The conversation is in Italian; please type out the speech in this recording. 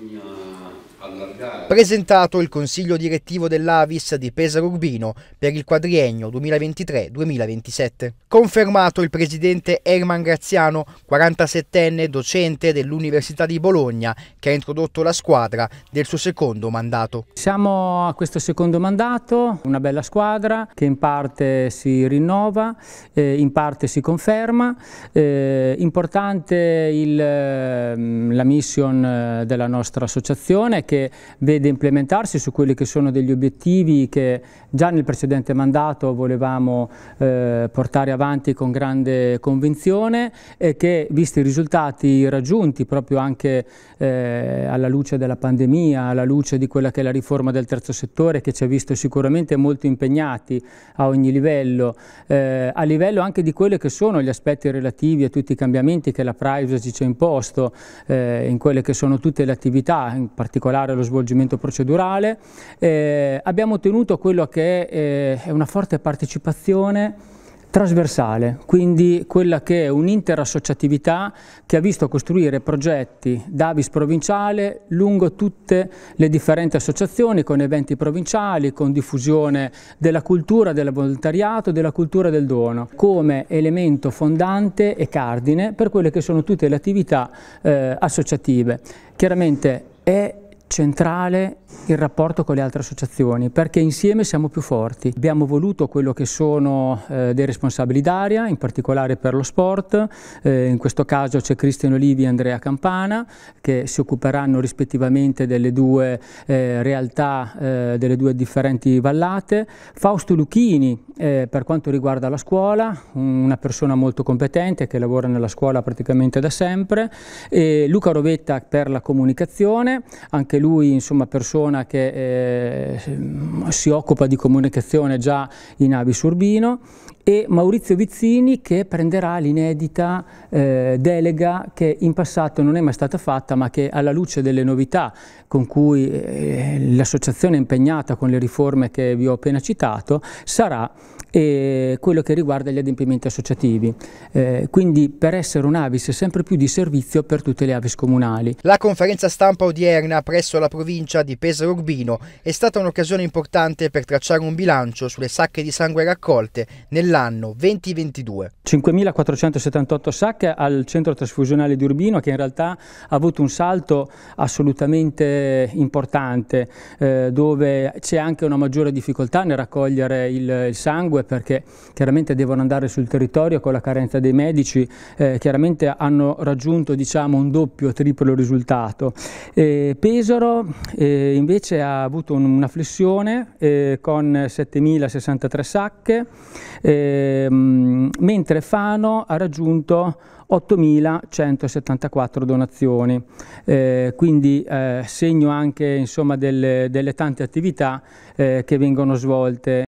你啊。Presentato il consiglio direttivo dell'Avis di Pesaro Urbino per il quadriennio 2023-2027. Confermato il presidente Herman Graziano, 47enne docente dell'Università di Bologna, che ha introdotto la squadra del suo secondo mandato. Siamo a questo secondo mandato, una bella squadra che in parte si rinnova, eh, in parte si conferma. Eh, importante il, ehm, la mission eh, della nostra associazione che che vede implementarsi su quelli che sono degli obiettivi che già nel precedente mandato volevamo eh, portare avanti con grande convinzione e che visti i risultati raggiunti proprio anche eh, alla luce della pandemia, alla luce di quella che è la riforma del terzo settore che ci ha visto sicuramente molto impegnati a ogni livello, eh, a livello anche di quelli che sono gli aspetti relativi a tutti i cambiamenti che la privacy ci ha imposto, eh, in quelle che sono tutte le attività, in particolare regolare lo svolgimento procedurale. Eh, abbiamo ottenuto quello che è, eh, è una forte partecipazione trasversale, quindi quella che è un'interassociatività che ha visto costruire progetti d'Avis provinciale lungo tutte le differenti associazioni con eventi provinciali, con diffusione della cultura, del volontariato, della cultura del dono, come elemento fondante e cardine per quelle che sono tutte le attività eh, associative. Chiaramente è centrale il rapporto con le altre associazioni perché insieme siamo più forti. Abbiamo voluto quello che sono eh, dei responsabili d'aria, in particolare per lo sport, eh, in questo caso c'è Cristian Olivi e Andrea Campana che si occuperanno rispettivamente delle due eh, realtà, eh, delle due differenti vallate. Fausto Lucchini eh, per quanto riguarda la scuola, una persona molto competente che lavora nella scuola praticamente da sempre, e Luca Rovetta per la comunicazione, anche lui lui insomma persona che eh, si occupa di comunicazione già in Avis Urbino e Maurizio Vizzini che prenderà l'inedita eh, delega che in passato non è mai stata fatta ma che alla luce delle novità con cui eh, l'associazione è impegnata con le riforme che vi ho appena citato sarà eh, quello che riguarda gli adempimenti associativi. Eh, quindi per essere un Avis sempre più di servizio per tutte le avis comunali. La conferenza stampa odierna presso la provincia di Pesaro Urbino è stata un'occasione importante per tracciare un bilancio sulle sacche di sangue raccolte nell'anno dell'anno 2022. 5.478 SAC al centro trasfusionale di Urbino che in realtà ha avuto un salto assolutamente importante eh, dove c'è anche una maggiore difficoltà nel raccogliere il, il, sangue perché chiaramente devono andare sul territorio con la carenza dei medici, eh, chiaramente hanno raggiunto diciamo, un doppio o triplo risultato. Eh, Pesaro invece ha avuto un, una flessione eh, con 7.063 sacche eh, ehm, mentre Fano ha raggiunto 8.174 donazioni, eh, quindi eh, segno anche insomma, delle, delle, tante attività eh, che vengono svolte